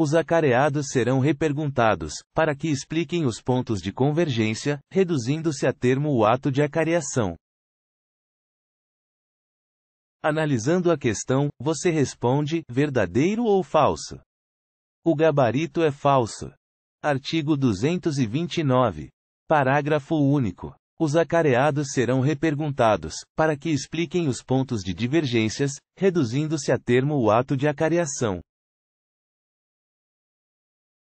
Os acareados serão reperguntados, para que expliquem os pontos de convergência, reduzindo-se a termo o ato de acareação. Analisando a questão, você responde: verdadeiro ou falso? O gabarito é falso. Artigo 229. Parágrafo único. Os acareados serão reperguntados, para que expliquem os pontos de divergências, reduzindo-se a termo o ato de acareação.